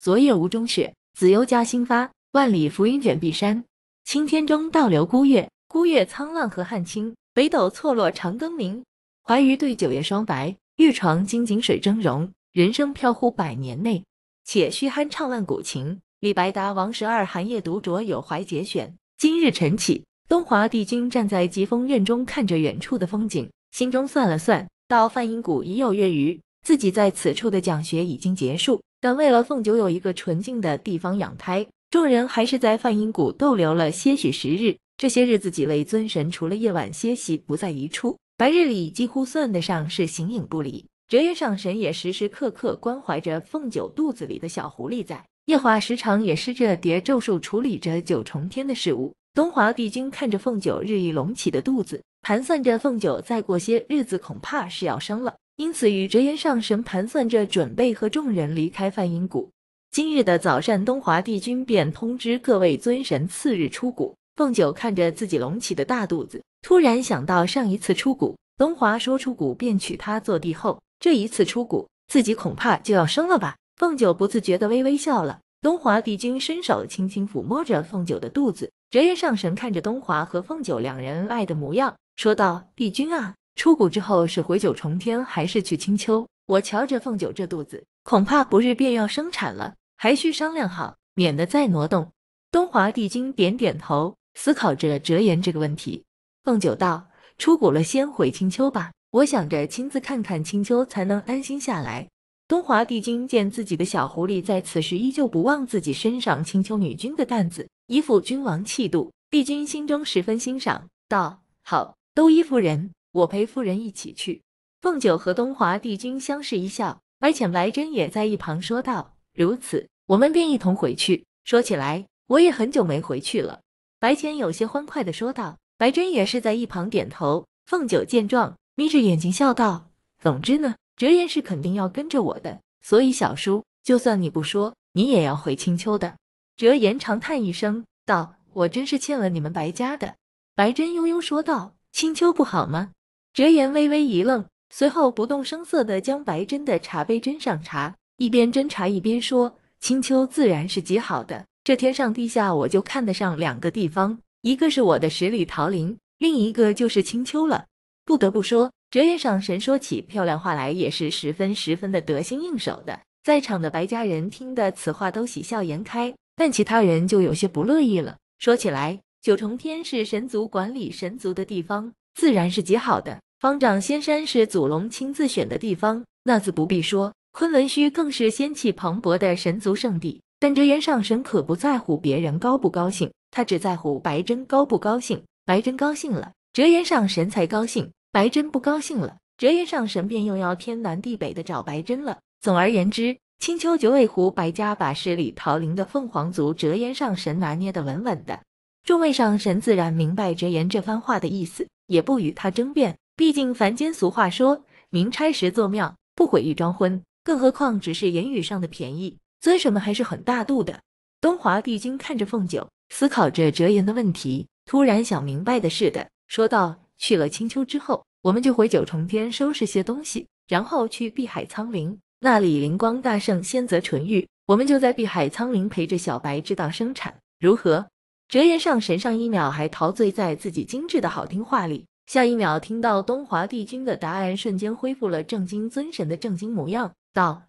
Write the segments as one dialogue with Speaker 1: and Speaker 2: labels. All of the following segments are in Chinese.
Speaker 1: 昨夜吴中雪，子猷家新发。万里浮云卷碧山，青天中倒流孤月。孤月沧浪河汉清，北斗错落长庚明。怀余对酒夜霜白，玉床金井水峥嵘。人生飘忽百年内，且须酣畅万古情。李白《答王十二寒夜独酌有怀》节选。今日晨起，东华帝君站在疾风院中，看着远处的风景，心中算了算，到梵音谷已有月余，自己在此处的讲学已经结束。但为了凤九有一个纯净的地方养胎，众人还是在梵音谷逗留了些许时日。这些日子，几位尊神除了夜晚歇息不在一处，白日里几乎算得上是形影不离。折月上神也时时刻刻关怀着凤九肚子里的小狐狸崽。夜华时常也施着叠咒术处理着九重天的事物。东华帝君看着凤九日益隆起的肚子，盘算着凤九再过些日子恐怕是要生了。因此，与哲言上神盘算着，准备和众人离开梵音谷。今日的早膳，东华帝君便通知各位尊神，次日出谷。凤九看着自己隆起的大肚子，突然想到上一次出谷，东华说出谷便娶她做帝后，这一次出谷，自己恐怕就要生了吧。凤九不自觉的微微笑了。东华帝君伸手轻轻抚摸着凤九的肚子，哲颜上神看着东华和凤九两人恩爱的模样，说道：“帝君啊。”出谷之后是回九重天还是去青丘？我瞧着凤九这肚子，恐怕不日便要生产了，还需商量好，免得再挪动。东华帝君点点头，思考着折颜这个问题。凤九道：“出谷了，先回青丘吧。我想着亲自看看青丘，才能安心下来。”东华帝君见自己的小狐狸在此时依旧不忘自己身上青丘女君的担子，依附君王气度，帝君心中十分欣赏，道：“好，都依夫人。”我陪夫人一起去。凤九和东华帝君相视一笑，而浅、白真也在一旁说道：“如此，我们便一同回去。”说起来，我也很久没回去了。”白浅有些欢快的说道。白真也是在一旁点头。凤九见状，眯着眼睛笑道：“总之呢，哲言是肯定要跟着我的，所以小叔，就算你不说，你也要回青丘的。”哲言长叹一声道：“我真是欠了你们白家的。”白真悠悠说道：“青丘不好吗？”折颜微微一愣，随后不动声色地将白针的茶杯斟上茶，一边斟茶一边说：“青丘自然是极好的，这天上地下我就看得上两个地方，一个是我的十里桃林，另一个就是青丘了。”不得不说，折颜上神说起漂亮话来也是十分十分的得心应手的。在场的白家人听得此话都喜笑颜开，但其他人就有些不乐意了。说起来，九重天是神族管理神族的地方，自然是极好的。方丈仙山是祖龙亲自选的地方，那自不必说。昆仑虚更是仙气磅礴的神族圣地。但折颜上神可不在乎别人高不高兴，他只在乎白真高不高兴。白真高兴了，折颜上神才高兴；白真不高兴了，折颜上神便又要天南地北的找白真了。总而言之，青丘九尾狐白家把十里桃林的凤凰族折颜上神拿捏得稳稳的。众位上神自然明白折颜这番话的意思，也不与他争辩。毕竟凡间俗话说，明拆十座庙，不毁一桩婚。更何况只是言语上的便宜，尊什么还是很大度的。东华帝君看着凤九，思考着折颜的问题，突然想明白的似的，说道：“去了青丘之后，我们就回九重天收拾些东西，然后去碧海苍灵。那里灵光大圣、仙泽纯玉，我们就在碧海苍灵陪着小白，知道生产。如何？”折颜上神上一秒还陶醉在自己精致的好听话里。下一秒听到东华帝君的答案，瞬间恢复了正经尊神的正经模样，道：“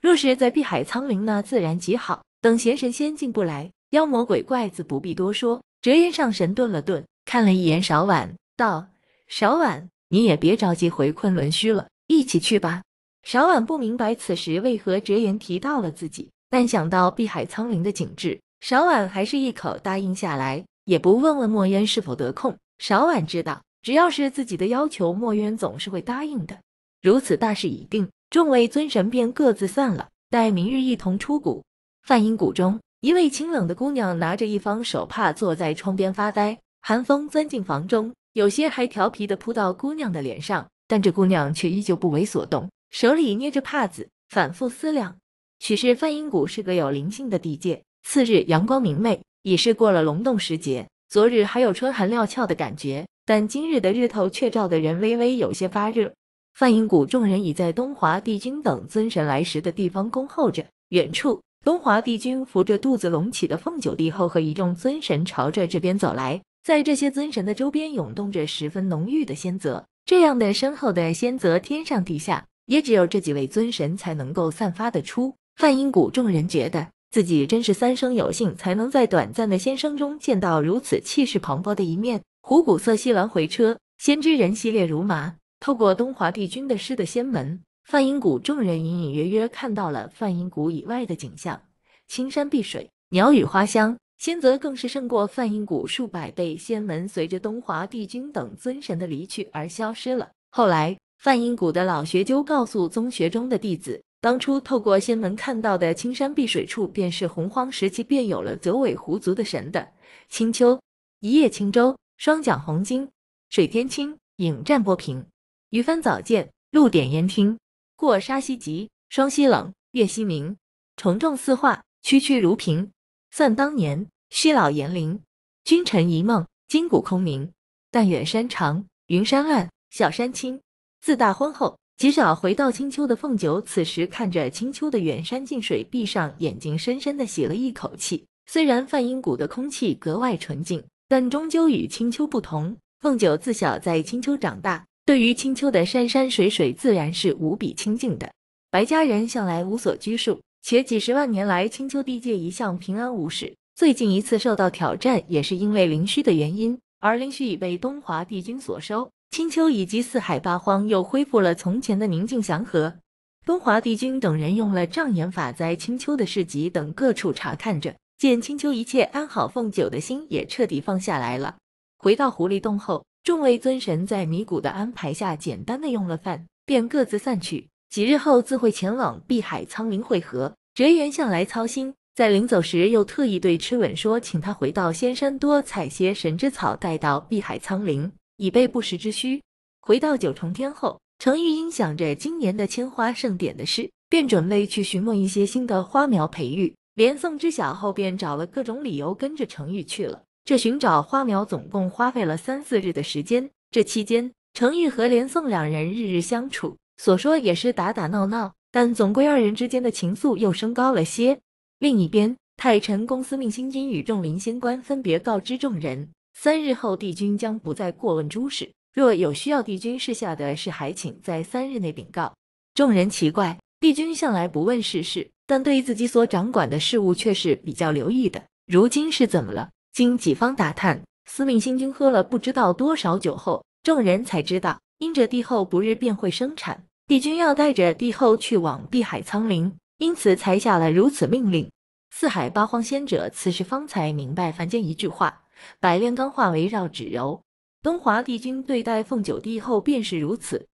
Speaker 1: 若是在碧海苍灵，那自然极好。等闲神仙进不来，妖魔鬼怪自不必多说。”折颜上神顿了顿，看了一眼少婉，道：“少婉，你也别着急回昆仑虚了，一起去吧。”少婉不明白此时为何折颜提到了自己，但想到碧海苍灵的景致，少婉还是一口答应下来，也不问问墨渊是否得空。少婉知道。只要是自己的要求，墨渊总是会答应的。如此大事已定，众位尊神便各自散了，待明日一同出谷。梵音谷中，一位清冷的姑娘拿着一方手帕，坐在窗边发呆。寒风钻进房中，有些还调皮地扑到姑娘的脸上，但这姑娘却依旧不为所动，手里捏着帕子，反复思量。许是梵音谷是个有灵性的地界。次日阳光明媚，已是过了隆冬时节。昨日还有春寒料峭的感觉，但今日的日头却照得人微微有些发热。梵音谷众人已在东华帝君等尊神来时的地方恭候着。远处，东华帝君扶着肚子隆起的凤九帝后和一众尊神朝着这边走来，在这些尊神的周边涌动着十分浓郁的仙泽，这样的深厚的仙泽，天上地下也只有这几位尊神才能够散发得出。梵音谷众人觉得。自己真是三生有幸，才能在短暂的仙生中见到如此气势磅礴的一面。虎骨色西兰回车，先知人系列如麻。透过东华帝君的诗的仙门，梵音谷众人隐隐约约看到了梵音谷以外的景象：青山碧水，鸟语花香，仙泽更是胜过梵音谷数百倍。仙门随着东华帝君等尊神的离去而消失了。后来，梵音谷的老学究告诉宗学中的弟子。当初透过仙门看到的青山碧水处，便是洪荒时期便有了九尾狐族的神的青丘。一叶轻舟，双桨红巾，水天清，影战波平。渔帆藻鉴，露点烟汀。过沙溪急，霜溪冷，月溪明。重重似画，区区如萍。算当年虚老岩灵，君臣一梦，今古空明。但远山长，云山暗，小山青。自大婚后。极少回到青丘的凤九，此时看着青丘的远山近水，闭上眼睛，深深地吸了一口气。虽然梵音谷的空气格外纯净，但终究与青丘不同。凤九自小在青丘长大，对于青丘的山山水水，自然是无比亲近的。白家人向来无所拘束，且几十万年来青丘地界一向平安无事。最近一次受到挑战，也是因为灵虚的原因，而灵虚已被东华帝君所收。青丘以及四海八荒又恢复了从前的宁静祥和。东华帝君等人用了障眼法，在青丘的市集等各处查看着，见青丘一切安好，凤九的心也彻底放下来了。回到狐狸洞后，众位尊神在米谷的安排下，简单的用了饭，便各自散去。几日后自会前往碧海苍灵汇合。哲元向来操心，在临走时又特意对痴吻说，请他回到仙山多采些神之草，带到碧海苍林。以备不时之需。回到九重天后，程玉英想着今年的千花盛典的事，便准备去寻问一些新的花苗培育。连宋知晓后，便找了各种理由跟着程玉去了。这寻找花苗总共花费了三四日的时间。这期间，程玉和连宋两人日日相处，所说也是打打闹闹，但总归二人之间的情愫又升高了些。另一边，太晨公司命星君与众灵仙官分别告知众人。三日后，帝君将不再过问诸事。若有需要帝君示下的事，还请在三日内禀告。众人奇怪，帝君向来不问世事，但对于自己所掌管的事物却是比较留意的。如今是怎么了？经几方打探，司命星君喝了不知道多少酒后，众人才知道，因着帝后不日便会生产，帝君要带着帝后去往碧海苍陵，因此才下了如此命令。四海八荒仙者此时方才明白凡间一句话。百炼钢化为绕指柔，东华帝君对待凤九帝后便是如此。